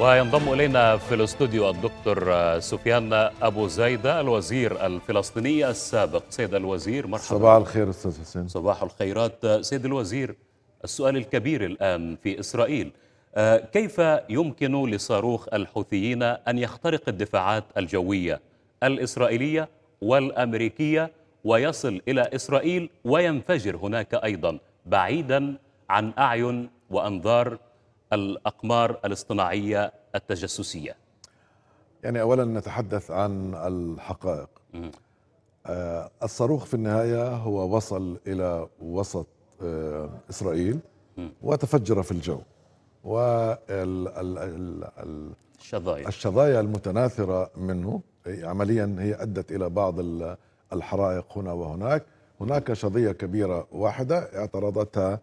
وينضم الينا في الاستوديو الدكتور سفيان ابو زايده الوزير الفلسطيني السابق سيد الوزير مرحبا صباح الخير استاذ حسين صباح الخيرات سيد الوزير السؤال الكبير الان في اسرائيل آه، كيف يمكن لصاروخ الحوثيين ان يخترق الدفاعات الجويه الاسرائيليه والامريكيه ويصل الى اسرائيل وينفجر هناك ايضا بعيدا عن اعين وانظار الأقمار الاصطناعية التجسسية يعني أولا نتحدث عن الحقائق آه الصاروخ في النهاية هو وصل إلى وسط آه، إسرائيل وتفجر في الجو والشظايا الشظايا المتناثرة منه عمليا هي أدت إلى بعض الحرائق هنا وهناك هناك شظية كبيرة واحدة اعترضتها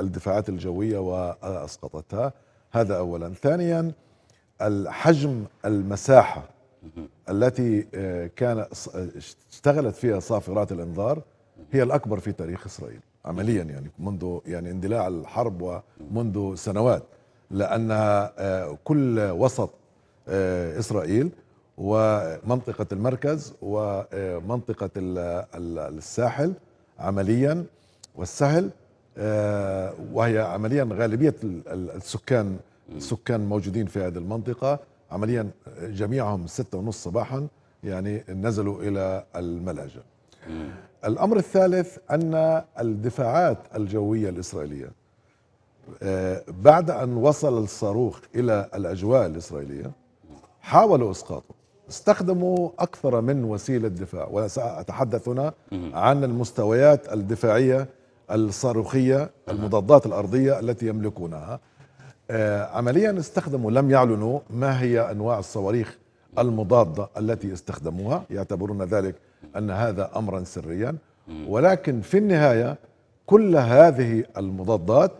الدفاعات الجوية وأسقطتها هذا أولا ثانيا الحجم المساحة التي آه، كان اشتغلت فيها صافرات الانذار هي الاكبر في تاريخ اسرائيل عمليا يعني منذ يعني اندلاع الحرب ومنذ سنوات لانها آه، كل وسط آه، اسرائيل ومنطقه المركز ومنطقه الساحل عمليا والسهل آه، وهي عمليا غالبية السكان السكان موجودين في هذه المنطقة عمليا جميعهم ستة ونص صباحا يعني نزلوا إلى الملاجئ الأمر الثالث أن الدفاعات الجوية الإسرائيلية آه، بعد أن وصل الصاروخ إلى الأجواء الإسرائيلية حاولوا إسقاطه استخدموا أكثر من وسيلة دفاع وسأتحدث هنا عن المستويات الدفاعية الصاروخية المضادات الأرضية التي يملكونها آه، عمليا استخدموا لم يعلنوا ما هي أنواع الصواريخ المضادة التي استخدموها يعتبرون ذلك أن هذا أمرا سريا ولكن في النهاية كل هذه المضادات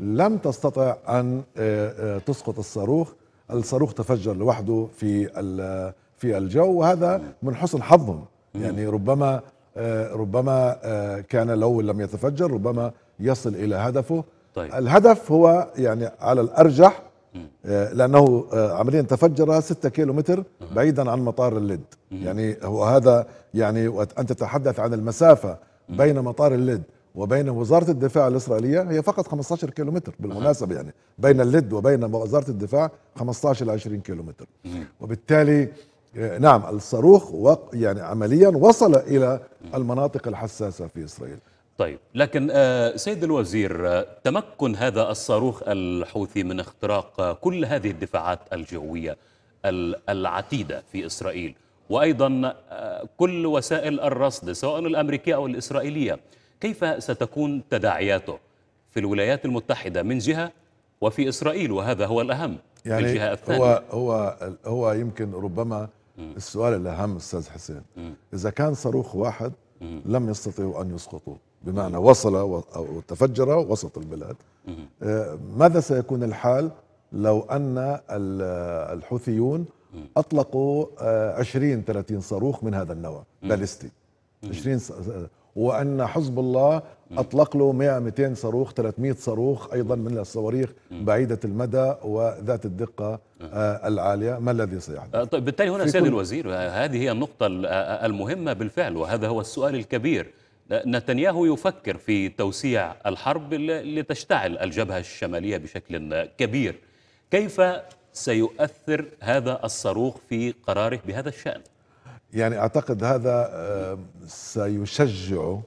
لم تستطع أن آه، آه، تسقط الصاروخ الصاروخ تفجر لوحده في في الجو وهذا من حسن حظهم يعني ربما آه، ربما آه، كان لو لم يتفجر ربما يصل الى هدفه طيب. الهدف هو يعني على الارجح آه، لانه عمليا تفجر 6 كيلو متر بعيدا عن مطار اللد يعني هو هذا يعني انت تتحدث عن المسافه بين مطار اللد وبين وزاره الدفاع الاسرائيليه هي فقط 15 كيلو متر بالمناسبه يعني بين اللد وبين وزاره الدفاع 15 الى 20 كيلو متر وبالتالي نعم الصاروخ يعني عمليا وصل إلى المناطق الحساسة في إسرائيل طيب لكن آه، سيد الوزير آه، تمكن هذا الصاروخ الحوثي من اختراق آه، كل هذه الدفاعات الجوية العتيدة في إسرائيل وأيضا كل وسائل الرصد سواء الأمريكية أو الإسرائيلية كيف ستكون تداعياته في الولايات المتحدة من جهة وفي إسرائيل وهذا هو الأهم يعني الجهة الثانية هو, هو, هو يمكن ربما السؤال الأهم أستاذ حسين إذا كان صاروخ واحد لم يستطيعوا أن يسقطوه بمعنى وصل أو تفجر وسط البلاد آه، ماذا سيكون الحال لو أن الحوثيون أطلقوا 20 آه، 30 صاروخ من هذا النوع باليستي 20 وان حزب الله اطلق له 100 200 صاروخ 300 صاروخ ايضا من الصواريخ بعيده المدى وذات الدقه آه، العاليه ما الذي سيحدث؟ آه، طيب بالتالي هنا سيد الوزير آه، هذه هي النقطه المهمه بالفعل وهذا هو السؤال الكبير نتنياهو يفكر في توسيع الحرب لتشتعل الجبهه الشماليه بشكل كبير كيف سيؤثر هذا الصاروخ في قراره بهذا الشان؟ يعني اعتقد هذا آه، سيشجعه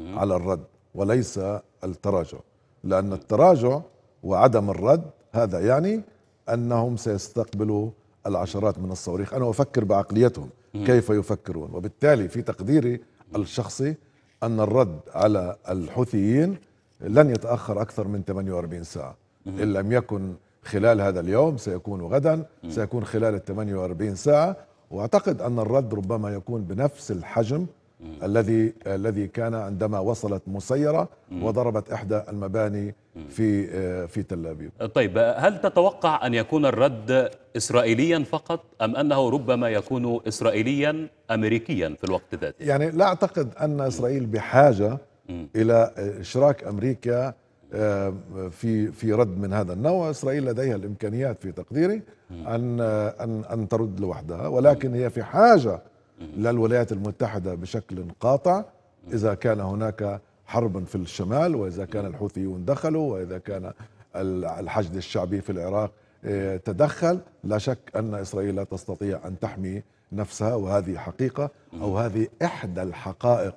على الرد وليس التراجع لان التراجع وعدم الرد هذا يعني انهم سيستقبلوا العشرات من الصواريخ انا افكر بعقليتهم كيف يفكرون وبالتالي في تقديري الشخصي ان الرد على الحوثيين لن يتاخر اكثر من 48 ساعه ان لم يكن خلال هذا اليوم سيكون غدا سيكون خلال ال 48 ساعه واعتقد ان الرد ربما يكون بنفس الحجم الذي الذي كان عندما وصلت مسيره وضربت احدى المباني في في تل ابيب. طيب هل تتوقع ان يكون الرد اسرائيليا فقط ام انه ربما يكون اسرائيليا امريكيا في الوقت ذاته؟ يعني لا اعتقد ان اسرائيل بحاجه الى اشراك امريكا آه، في في رد من هذا النوع اسرائيل لديها الامكانيات في تقديري ان ان ان ترد لوحدها ولكن هي في حاجه للولايات المتحده بشكل قاطع اذا كان هناك حرب في الشمال واذا كان الحوثيون دخلوا واذا كان الحشد الشعبي في العراق آه، تدخل لا شك ان اسرائيل لا تستطيع ان تحمي نفسها وهذه حقيقه او هذه احدى الحقائق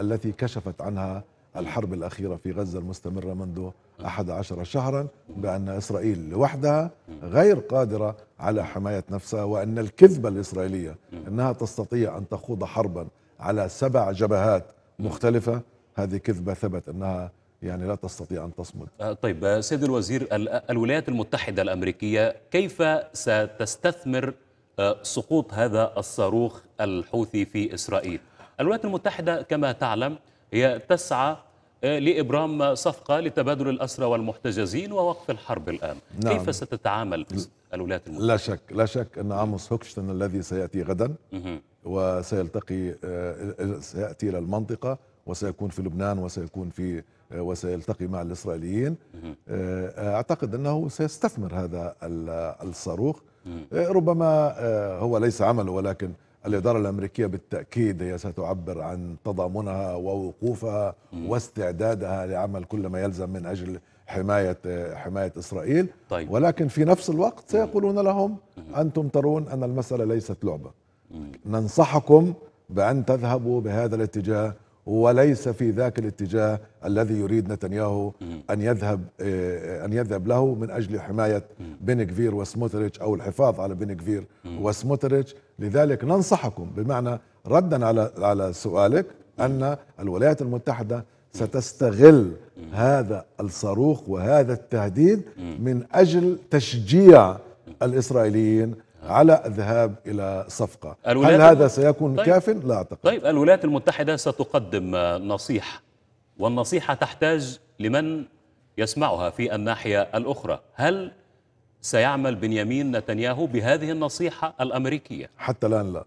التي كشفت عنها الحرب الأخيرة في غزة المستمرة منذ 11 شهرا بأن إسرائيل لوحدها غير قادرة على حماية نفسها وأن الكذبة الإسرائيلية أنها تستطيع أن تخوض حربا على سبع جبهات مختلفة هذه كذبة ثبت أنها يعني لا تستطيع أن تصمد آه، طيب آه، سيد الوزير الولايات المتحدة الأمريكية كيف ستستثمر آه، سقوط هذا الصاروخ الحوثي في إسرائيل الولايات المتحدة كما تعلم هي تسعى آه، لإبرام صفقة لتبادل الأسرى والمحتجزين ووقف الحرب الآن نعم. كيف ستتعامل الولايات المتحدة؟ لا شك لا شك أن عاموس هوكشتن الذي سيأتي غدا وسيلتقي آه، سيأتي إلى المنطقة وسيكون في لبنان وسيكون في آه، وسيلتقي مع الإسرائيليين أعتقد أنه سيستثمر هذا الصاروخ ربما هو ليس عمله ولكن الإدارة الأمريكية بالتأكيد هي ستعبر عن تضامنها ووقوفها واستعدادها لعمل كل ما يلزم من أجل حماية حماية إسرائيل طيب. ولكن في نفس الوقت سيقولون لهم أنتم ترون أن المسألة ليست لعبة ننصحكم بأن تذهبوا بهذا الاتجاه وليس في ذاك الاتجاه الذي يريد نتنياهو ان يذهب آه، ان يذهب له من اجل حمايه بنكفير وسموتريتش او الحفاظ على بنكفير وسموتريتش لذلك ننصحكم بمعنى ردا على على سؤالك ان الولايات المتحده ستستغل هذا الصاروخ وهذا التهديد من اجل تشجيع الاسرائيليين على الذهاب إلى صفقة هل هذا سيكون طيب كاف؟ لا أعتقد طيب الولايات المتحدة ستقدم نصيحة والنصيحة تحتاج لمن يسمعها في الناحية الأخرى هل سيعمل بنيامين نتنياهو بهذه النصيحة الأمريكية؟ حتى الآن لا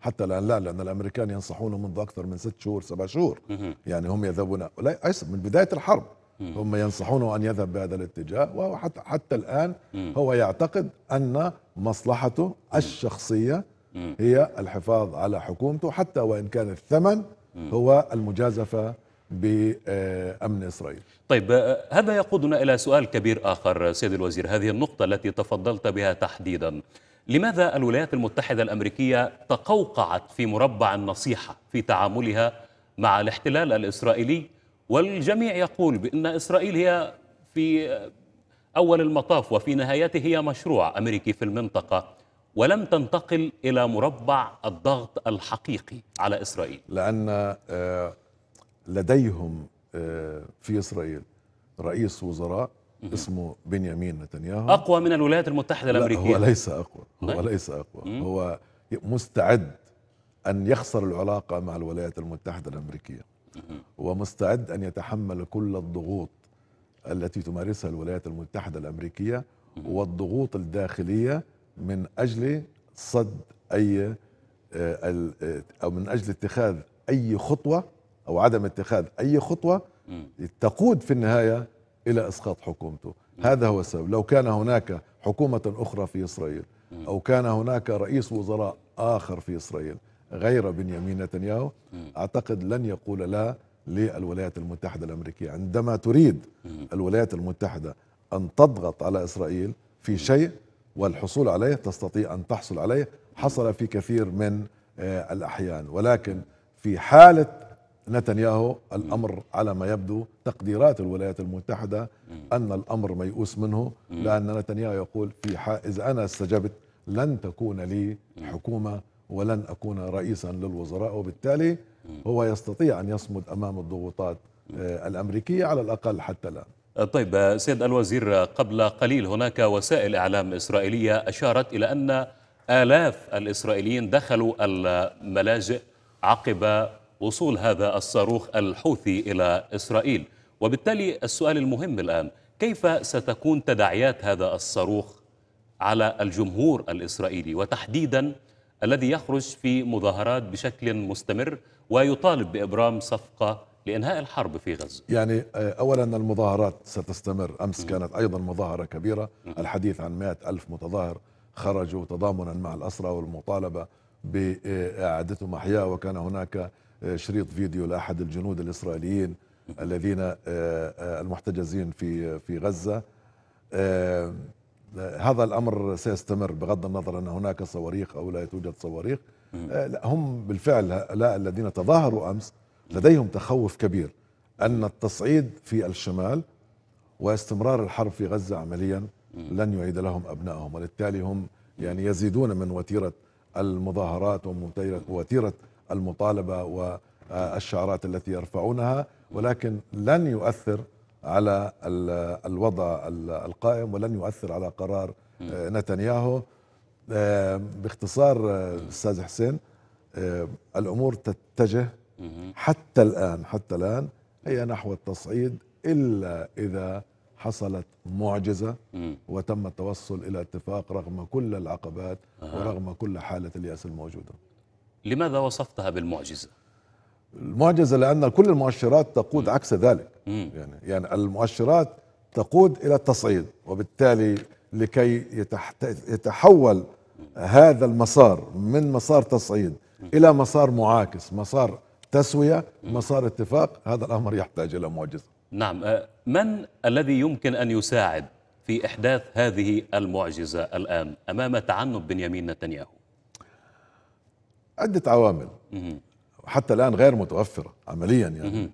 حتى الان لا لان الامريكان ينصحونه منذ اكثر من ست شهور سبع شهور يعني هم يذهبون ليس من بدايه الحرب هم ينصحونه أن يذهب بهذا الاتجاه وهو حتى, حتى الآن هو يعتقد أن مصلحته الشخصية هي الحفاظ على حكومته حتى وإن كان الثمن هو المجازفة بأمن إسرائيل طيب آه، هذا يقودنا إلى سؤال كبير آخر سيد الوزير هذه النقطة التي تفضلت بها تحديدا لماذا الولايات المتحدة الأمريكية تقوقعت في مربع النصيحة في تعاملها مع الاحتلال الإسرائيلي والجميع يقول بأن إسرائيل هي في أول المطاف وفي نهايته هي مشروع أمريكي في المنطقة ولم تنتقل إلى مربع الضغط الحقيقي على إسرائيل لأن آه، لديهم آه، في إسرائيل رئيس وزراء اسمه بنيامين نتنياهو أقوى من الولايات المتحدة الأمريكية لا هو ليس أقوى هو نعم. ليس أقوى هو مستعد أن يخسر العلاقة مع الولايات المتحدة الأمريكية ومستعد أن يتحمل كل الضغوط التي تمارسها الولايات المتحدة الأمريكية والضغوط الداخلية من أجل صد أي آه، آه، أو من أجل اتخاذ أي خطوة أو عدم اتخاذ أي خطوة تقود في النهاية إلى إسقاط حكومته هذا هو السبب لو كان هناك حكومة أخرى في إسرائيل أو كان هناك رئيس وزراء آخر في إسرائيل غير بنيامين نتنياهو أعتقد لن يقول لا للولايات المتحدة الأمريكية عندما تريد الولايات المتحدة أن تضغط على إسرائيل في شيء والحصول عليه تستطيع أن تحصل عليه حصل في كثير من آه، الأحيان ولكن في حالة نتنياهو الأمر على ما يبدو تقديرات الولايات المتحدة أن الأمر ميؤوس منه لأن نتنياهو يقول في إذا أنا استجبت لن تكون لي حكومة ولن أكون رئيسا للوزراء وبالتالي هو يستطيع أن يصمد أمام الضغوطات آه، الأمريكية على الأقل حتى الآن طيب سيد الوزير قبل قليل هناك وسائل إعلام إسرائيلية أشارت إلى أن آلاف الإسرائيليين دخلوا الملاجئ عقب وصول هذا الصاروخ الحوثي إلى إسرائيل وبالتالي السؤال المهم الآن كيف ستكون تداعيات هذا الصاروخ على الجمهور الإسرائيلي وتحديدا الذي يخرج في مظاهرات بشكل مستمر ويطالب بإبرام صفقة لإنهاء الحرب في غزة يعني آه، أولا المظاهرات ستستمر أمس م. كانت أيضا مظاهرة كبيرة م. الحديث عن مئة ألف متظاهر خرجوا تضامنا مع الأسرة والمطالبة بإعادتهم أحياء وكان هناك آه، شريط فيديو لأحد الجنود الإسرائيليين الذين آه، المحتجزين في في غزة هذا الامر سيستمر بغض النظر ان هناك صواريخ او لا توجد صواريخ آه، هم بالفعل هؤلاء الذين تظاهروا امس لديهم تخوف كبير ان التصعيد في الشمال واستمرار الحرب في غزه عمليا لن يعيد لهم ابنائهم وبالتالي هم يعني يزيدون من وتيره المظاهرات ووتيره المطالبه والشعارات التي يرفعونها ولكن لن يؤثر على الوضع القائم ولن يؤثر على قرار آه، نتنياهو آه، باختصار آه، استاذ حسين الامور تتجه حتى الان حتى الان هي نحو التصعيد الا اذا حصلت معجزه وتم التوصل الى اتفاق رغم كل العقبات ورغم كل حاله الياس الموجوده لماذا وصفتها بالمعجزه المعجزة لأن كل المؤشرات تقود عكس ذلك يعني يعني المؤشرات تقود إلى التصعيد وبالتالي لكي يتحول هذا المسار من مسار تصعيد إلى مسار معاكس مسار تسوية مسار اتفاق هذا الأمر يحتاج إلى معجزة نعم أه، من الذي يمكن أن يساعد في إحداث هذه المعجزة الآن أمام تعنت بنيامين نتنياهو عدة عوامل حتى الآن غير متوفرة عمليا يعني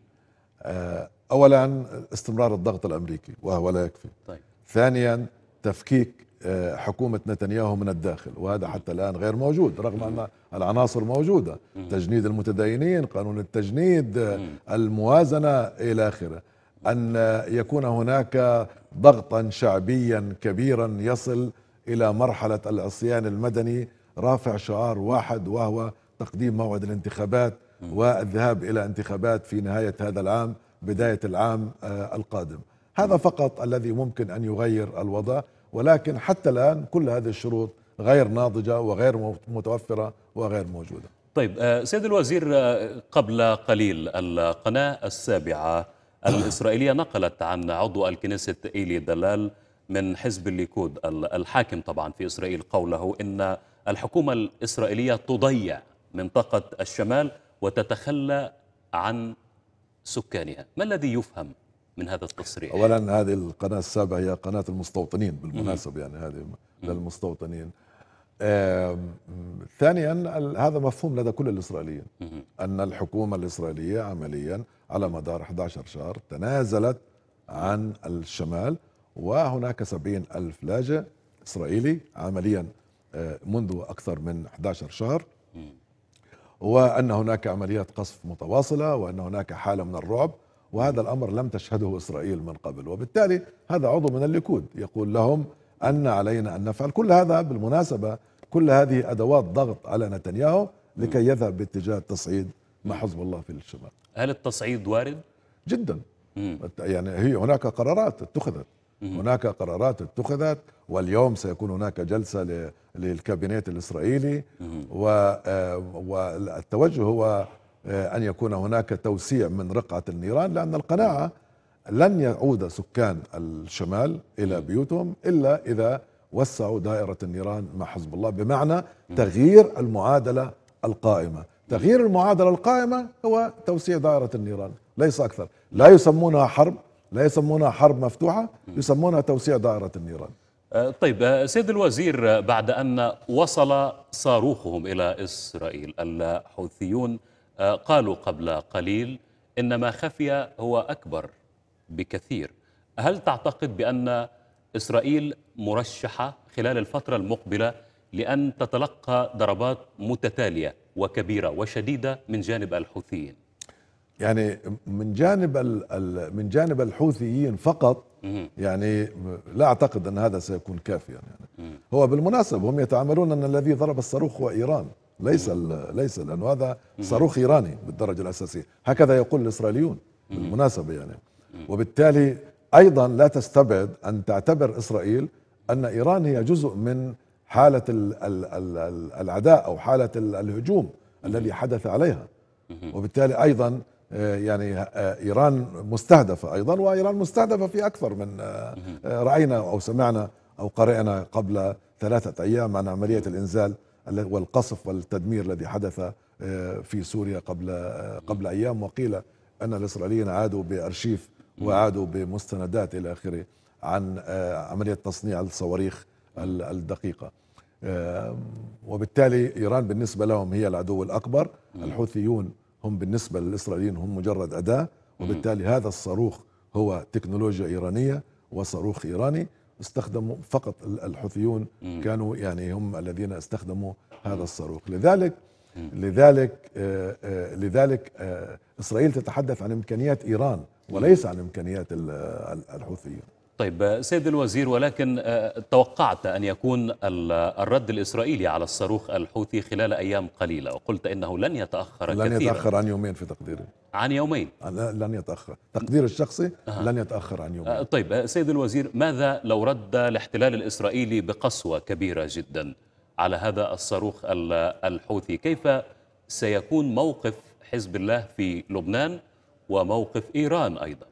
آه، أولا استمرار الضغط الأمريكي وهو لا يكفي طيب. ثانيا تفكيك آه، حكومة نتنياهو من الداخل وهذا حتى الآن غير موجود رغم أن العناصر موجودة تجنيد المتدينين قانون التجنيد الموازنة إلى آخره أن يكون هناك ضغطا شعبيا كبيرا يصل إلى مرحلة العصيان المدني رافع شعار واحد وهو تقديم موعد الانتخابات والذهاب إلى انتخابات في نهاية هذا العام بداية العام آه، القادم هذا فقط الذي ممكن أن يغير الوضع ولكن حتى الآن كل هذه الشروط غير ناضجة وغير متوفرة وغير موجودة طيب آه، سيد الوزير آه، قبل قليل القناة السابعة الإسرائيلية نقلت عن عضو الكنيسة إيلي دلال من حزب الليكود الحاكم طبعا في إسرائيل قوله إن الحكومة الإسرائيلية تضيع منطقة الشمال وتتخلى عن سكانها ما الذي يفهم من هذا التصريح أولا هذه القناة السابعة هي قناة المستوطنين بالمناسبة يعني هذه للمستوطنين ثانيا هذا مفهوم لدى كل الإسرائيليين أن الحكومة الإسرائيلية عمليا على مدار 11 شهر تنازلت عن الشمال وهناك 70 ألف لاجئ إسرائيلي عمليا آه، منذ أكثر من 11 شهر وأن هناك عمليات قصف متواصلة وأن هناك حالة من الرعب وهذا الأمر لم تشهده إسرائيل من قبل وبالتالي هذا عضو من الليكود يقول لهم أن علينا أن نفعل كل هذا بالمناسبة كل هذه أدوات ضغط على نتنياهو لكي يذهب باتجاه التصعيد مع حزب الله في الشمال هل التصعيد وارد؟ جدا يعني هي هناك قرارات اتخذت هناك قرارات اتخذت واليوم سيكون هناك جلسة للكابينيت الإسرائيلي آه، والتوجه هو آه، أن يكون هناك توسيع من رقعة النيران لأن القناعة لن يعود سكان الشمال إلى بيوتهم إلا إذا وسعوا دائرة النيران مع حزب الله بمعنى تغيير المعادلة القائمة تغيير المعادلة القائمة هو توسيع دائرة النيران ليس أكثر لا يسمونها حرب لا يسمونها حرب مفتوحة يسمونها توسيع دائرة النيران أه، طيب أه، سيد الوزير أه، بعد أن وصل صاروخهم إلى إسرائيل الحوثيون قالوا قبل قليل إن ما خفي هو أكبر بكثير هل تعتقد بأن إسرائيل مرشحة خلال الفترة المقبلة لأن تتلقى ضربات متتالية وكبيرة وشديدة من جانب الحوثيين يعني من جانب من جانب الحوثيين فقط يعني لا اعتقد ان هذا سيكون كافيا يعني هو بالمناسبه هم يتعاملون ان الذي ضرب الصاروخ هو ايران ليس ليس لانه هذا صاروخ ايراني بالدرجه الاساسيه هكذا يقول الاسرائيليون بالمناسبه يعني وبالتالي ايضا لا تستبعد ان تعتبر اسرائيل ان ايران هي جزء من حاله العداء او حاله الهجوم الذي حدث عليها وبالتالي ايضا آه، يعني آه، ايران مستهدفه ايضا وايران مستهدفه في اكثر من آه، راينا او سمعنا او قرأنا قبل ثلاثه ايام عن عمليه الانزال والقصف والتدمير الذي حدث في سوريا قبل قبل ايام وقيل ان الاسرائيليين عادوا بارشيف وعادوا بمستندات الى اخره عن عمليه تصنيع الصواريخ الدقيقه وبالتالي ايران بالنسبه لهم هي العدو الاكبر الحوثيون هم بالنسبة للإسرائيليين هم مجرد أداة وبالتالي هذا الصاروخ هو تكنولوجيا إيرانية وصاروخ إيراني استخدموا فقط الحوثيون كانوا يعني هم الذين استخدموا هذا الصاروخ لذلك لذلك آه، آه، لذلك آه، إسرائيل تتحدث عن إمكانيات إيران وليس عن إمكانيات الحوثيين طيب آه، سيد الوزير ولكن آه، توقعت أن يكون الرد الإسرائيلي على الصاروخ الحوثي خلال أيام قليلة وقلت إنه لن يتأخر لن كثيرا. يتأخر عن يومين في تقديري عن يومين آه، لن يتأخر تقدير الشخصي أه. لن يتأخر عن يومين طيب سيد الوزير ماذا لو رد الاحتلال الإسرائيلي بقسوة كبيرة جدا على هذا الصاروخ الحوثي كيف سيكون موقف حزب الله في لبنان وموقف إيران أيضا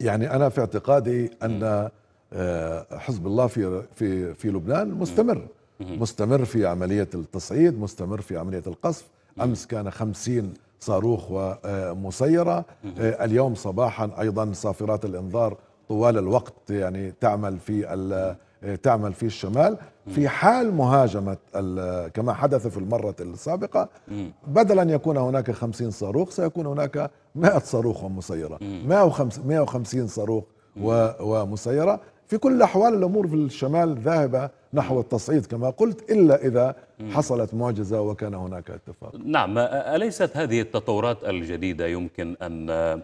يعني انا في اعتقادي ان آه، حزب الله في في في لبنان مستمر مستمر في عمليه التصعيد مستمر في عمليه القصف امس كان خمسين صاروخ ومسيره آه، آه، اليوم صباحا ايضا صافرات الانذار طوال الوقت يعني تعمل في تعمل في الشمال في حال مهاجمة كما حدث في المرة السابقة بدل أن يكون هناك 50 صاروخ سيكون هناك 100 صاروخ ومسيرة 150 صاروخ ومسيرة في كل الأحوال الأمور في الشمال ذاهبة نحو التصعيد كما قلت إلا إذا حصلت معجزة وكان هناك اتفاق نعم أليست هذه التطورات الجديدة يمكن أن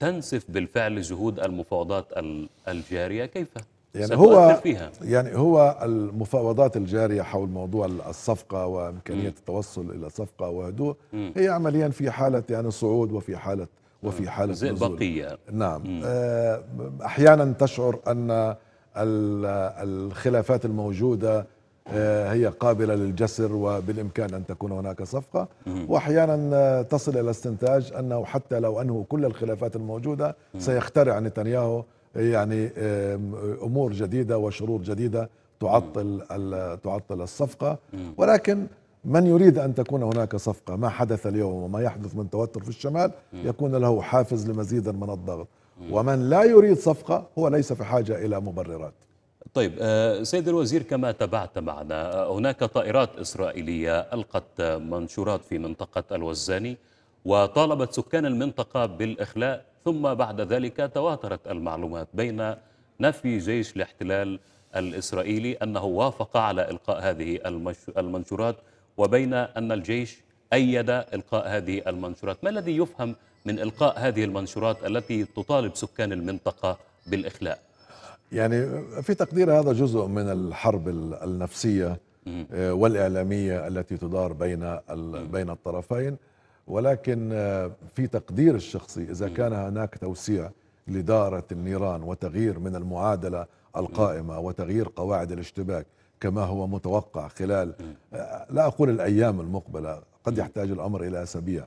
تنسف بالفعل جهود المفاوضات الجارية كيف؟ يعني هو فيها. يعني هو المفاوضات الجاريه حول موضوع الصفقه وامكانيه م. التوصل الى صفقه وهدوء م. هي عمليا في حاله يعني صعود وفي حاله وفي حاله نزول بقيه نعم م. آه، احيانا تشعر ان الخلافات الموجوده آه، هي قابله للجسر وبالامكان ان تكون هناك صفقه واحيانا آه، تصل الى استنتاج انه حتى لو انه كل الخلافات الموجوده سيخترع نتنياهو يعني امور جديده وشرور جديده تعطل تعطل الصفقه ولكن من يريد ان تكون هناك صفقه ما حدث اليوم وما يحدث من توتر في الشمال يكون له حافز لمزيد من الضغط ومن لا يريد صفقه هو ليس في حاجه الى مبررات طيب آه، سيد الوزير كما تابعت معنا هناك طائرات إسرائيلية ألقت منشورات في منطقة الوزاني وطالبت سكان المنطقة بالإخلاء ثم بعد ذلك تواترت المعلومات بين نفي جيش الاحتلال الإسرائيلي أنه وافق على إلقاء هذه المنشورات وبين أن الجيش أيد إلقاء هذه المنشورات ما الذي يفهم من إلقاء هذه المنشورات التي تطالب سكان المنطقة بالإخلاء يعني في تقدير هذا جزء من الحرب النفسية آه، والإعلامية التي تدار بين بين الطرفين ولكن آه، في تقدير الشخصي إذا كان هناك توسيع لدارة النيران وتغيير من المعادلة القائمة وتغيير قواعد الاشتباك كما هو متوقع خلال آه، لا أقول الأيام المقبلة قد يحتاج الأمر إلى أسابيع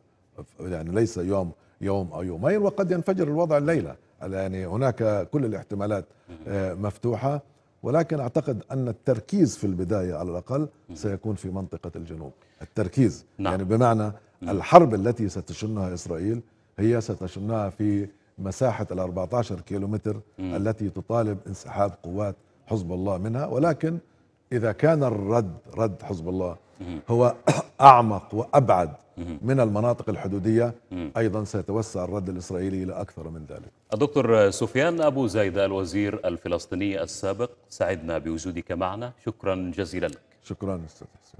يعني ليس يوم يوم أو يومين وقد ينفجر الوضع الليلة يعني هناك كل الاحتمالات آه، مفتوحة ولكن أعتقد أن التركيز في البداية على الأقل سيكون في منطقة الجنوب التركيز نعم. يعني بمعنى الحرب التي ستشنها إسرائيل هي ستشنها في مساحة ال 14 كيلومتر التي تطالب انسحاب قوات حزب الله منها ولكن إذا كان الرد رد حزب الله هو أعمق وأبعد من المناطق الحدودية أيضا سيتوسع الرد الإسرائيلي إلى أكثر من ذلك الدكتور سفيان أبو زايدة الوزير الفلسطيني السابق سعدنا بوجودك معنا شكرا جزيلا لك شكرا أستاذ